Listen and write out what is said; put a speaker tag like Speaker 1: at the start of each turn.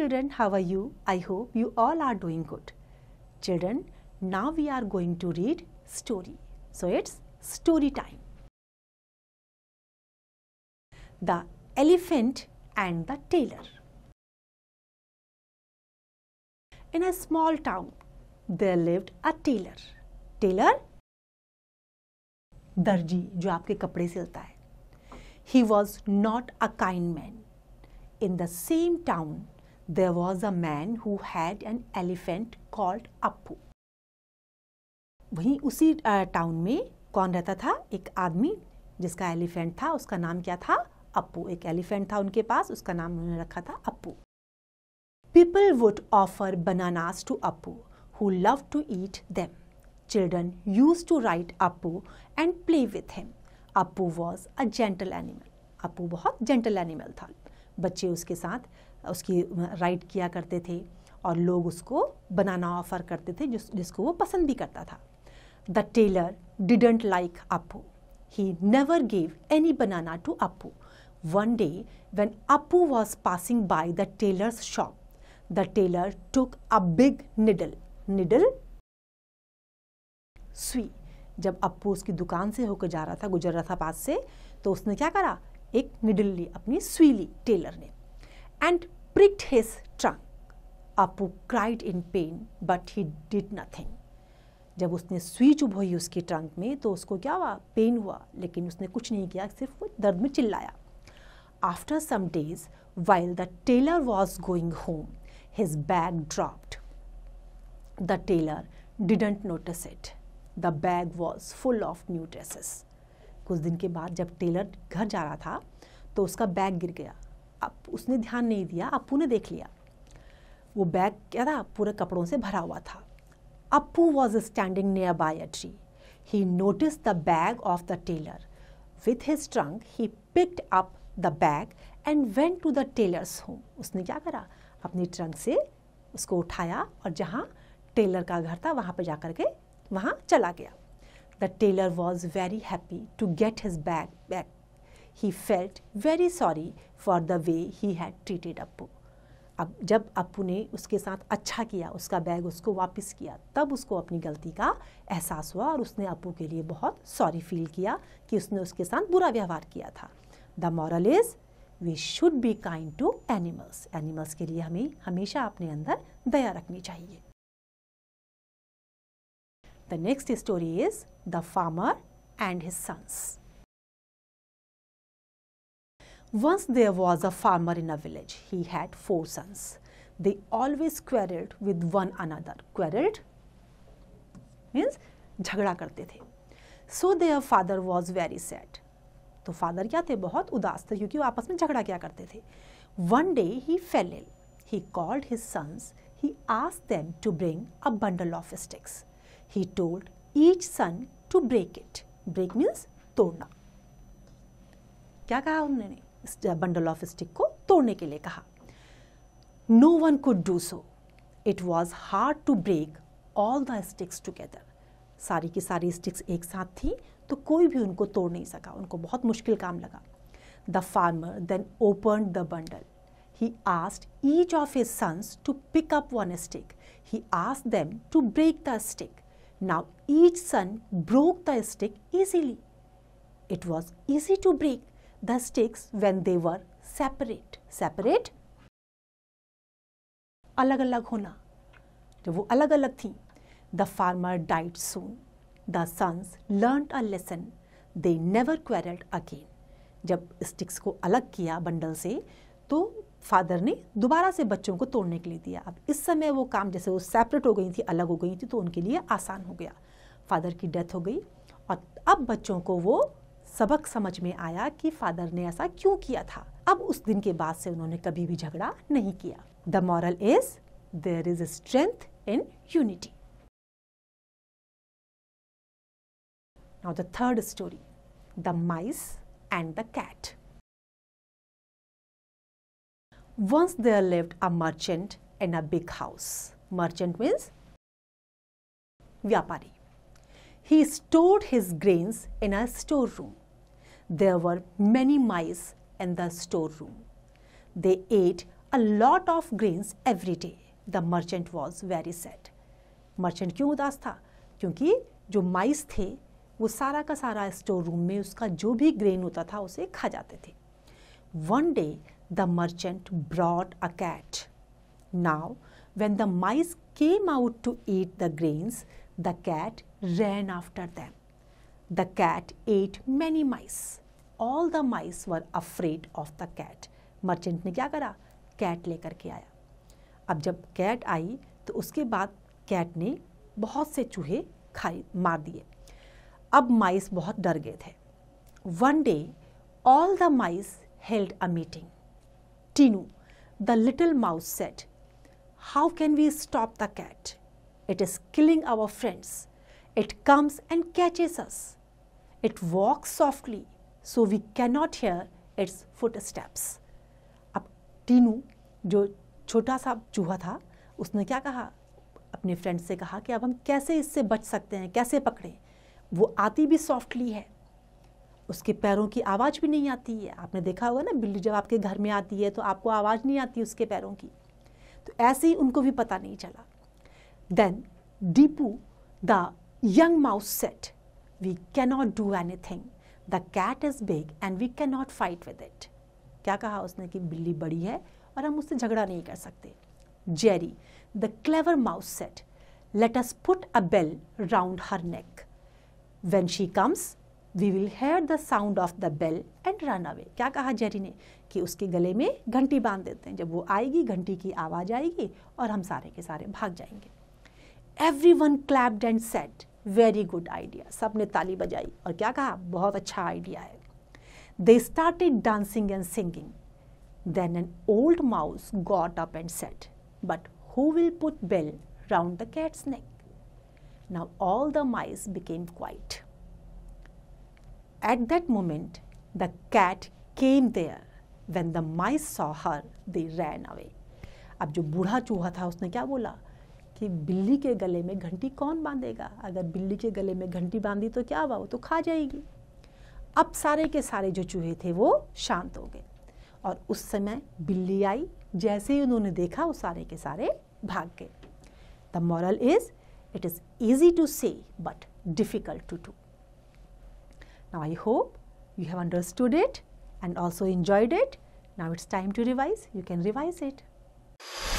Speaker 1: children, how are you? I hope you all are doing good. Children, now we are going to read story. So it's story time. The Elephant and the Tailor In a small town, there lived a tailor. Tailor? darji, जो आपके कपड़े सिलता है he was not a kind man in the same there was a man who had an elephant called Appu. वहीं उसी town में कौन रहता था एक आदमी जिसका एलिफेंट था उसका नाम क्या था अप्पू एक एलिफेंट था उनके पास उसका नाम उन्होंने रखा था Appu people would offer bananas to Appu who love to eat them children use to ride Appu and play with him Appu was a gentle animal Appu बहुत जेंटल एनिमल था बच्चे उसके साथ उसकी राइट किया करते थे और लोग उसको बनाना ऑफर करते थे जिस जिसको वो पसंद भी करता था the tailor didn't like Appu he never gave any banana to Appu one day when Appu was passing by the tailor shop the tailor took a big needle needle स्वी जब अप्पू उसकी दुकान से होकर जा रहा था गुजर रहा था पास से तो उसने क्या करा एक निडल ली अपनी स्वी ली टेलर ने and pricked his trunk. Appu cried in pain but he did nothing जब उसने सुई चुभोई उसकी ट्रंक में तो उसको क्या हुआ पेन हुआ लेकिन उसने कुछ नहीं किया सिर्फ वो दर्द में चिल्लाया after some days while the tailor was going home his bag dropped the tailor didn't notice it the bag was full of new dresses कुछ दिन के बाद जब टेलर घर जा रहा था तो उसका बैग गिर गया आप उसने ध्यान नहीं दिया अपू ने देख लिया वो बैग क्या था पूरे कपड़ों से भरा हुआ था Appu was standing nearby a tree he notice the bag of the tailor with his trunk he picked up the bag and went to the tailor's home उसने क्या करा अपनी ट्रंक से उसको उठाया और जहाँ टेलर का घर था वहाँ पर जा कर के वहाँ चला गया the tailor was very happy to get his bag bag he felt very sorry for the way he had treated Appu. अब जब अपू ने उसके साथ अच्छा किया उसका बैग उसको वापस किया तब उसको अपनी गलती का एहसास हुआ और उसने अपू के लिए बहुत सॉरी फील किया कि उसने उसके साथ बुरा व्यवहार किया था the moral is we should be kind to animals animals के लिए हमें हमेशा अपने अंदर दया रखनी चाहिए the next story is the farmer and his sons Once there was a farmer in a village. He had four sons. They always quarreled with one another. Quarreled means झगड़ा करते थे. So their father was very sad. तो father क्या थे? बहुत उदास थे क्योंकि वो आपस में झगड़ा क्या करते थे. One day he fell ill. He called his sons. He asked them to bring a bundle of sticks. He told each son to break it. Break means तोड़ना. क्या कहा उन्होंने? बंडल ऑफ स्टिक को तोड़ने के लिए कहा no one could do so it was hard to break all the sticks together सारी की सारी स्टिक्स एक साथ थी तो कोई भी उनको तोड़ नहीं सका उनको बहुत मुश्किल काम लगा the farmer then open the bundle he asked each of a sons to pick up one stick he asked them to break the stick now each son broke the stick easily it was easy to break the sticks when they were separate. Separate अलग अलग होना जब वो अलग अलग थी the farmer died soon the sons learn a lesson they never quarrelled again जब sticks को अलग किया बंडल से तो फादर ने दोबारा से बच्चों को तोड़ने के लिए दिया अब इस समय वो काम जैसे वो सेपरेट हो गई थी अलग हो गई थी तो उनके लिए आसान हो गया फादर की डेथ हो गई और अब बच्चों को वो सबक समझ में आया कि फादर ने ऐसा क्यों किया था अब उस दिन के बाद से उन्होंने कभी भी झगड़ा नहीं किया the moral is there is strength in unity now the third story the mice and the cat once there live a merchant in a big house merchant means व्यापारी he stored his grains in a store room There were many mice in the storeroom. They ate a lot of grains every day. The merchant was very sad. Merchant क्यों उदास था क्योंकि जो mice थे वो सारा का सारा storeroom रूम में उसका जो भी ग्रेन होता था उसे खा जाते थे day, the merchant brought a cat. Now, when the mice came out to eat the grains, the cat ran after them. The cat ate many mice. All the mice were afraid of the cat. Merchant ने क्या करा cat लेकर के आया अब जब cat आई तो उसके बाद कैट ने बहुत से चूहे खाई मार दिए अब माइस बहुत डर गए थे one day all the mice held a meeting Tinu the little mouse said how can we stop the cat it is killing our friends it comes and catches us It walks softly, so we cannot hear its footsteps. अब टीनू जो छोटा सा चूहा था उसने क्या कहा अपने फ्रेंड से कहा कि अब हम कैसे इससे बच सकते हैं कैसे पकड़ें वो आती भी सॉफ्टली है उसके पैरों की आवाज़ भी नहीं आती है आपने देखा होगा ना बिल्ली जब आपके घर में आती है तो आपको आवाज़ नहीं आती उसके पैरों की तो ऐसे ही उनको भी पता नहीं चला then Dipu the young mouse said we cannot do anything the cat is big and we can not fight with it क्या कहा उसने कि बिल्ली बड़ी है और हम उससे झगड़ा नहीं कर सकते Jerry the clever mouse said let us put a bell round her neck when she comes we will hear the sound of the bell and run away क्या कहा जेरी ने कि उसके गले में घंटी बांध देते हैं जब वो आएगी घंटी की आवाज़ आएगी और हम सारे के सारे भाग जाएंगे everyone clapped and said very good idea सब ने ताली बजाई और क्या कहा बहुत अच्छा आइडिया है they started dancing and singing then an old mouse got up and said but who will put bell round the cat's neck now all the mice became quiet at that moment the cat came there when the mice saw her they ran away अब जो बूढ़ा चूहा था उसने क्या बोला कि बिल्ली के गले में घंटी कौन बांधेगा अगर बिल्ली के गले में घंटी बांधी तो क्या हुआ वो तो खा जाएगी अब सारे के सारे जो चूहे थे वो शांत हो गए और उस समय बिल्ली आई जैसे ही उन्होंने देखा वो सारे के सारे भाग गए the moral is it is easy to say but difficult to do. Now I hope you have understood it and also enjoyed it now it's time to revise you can revise it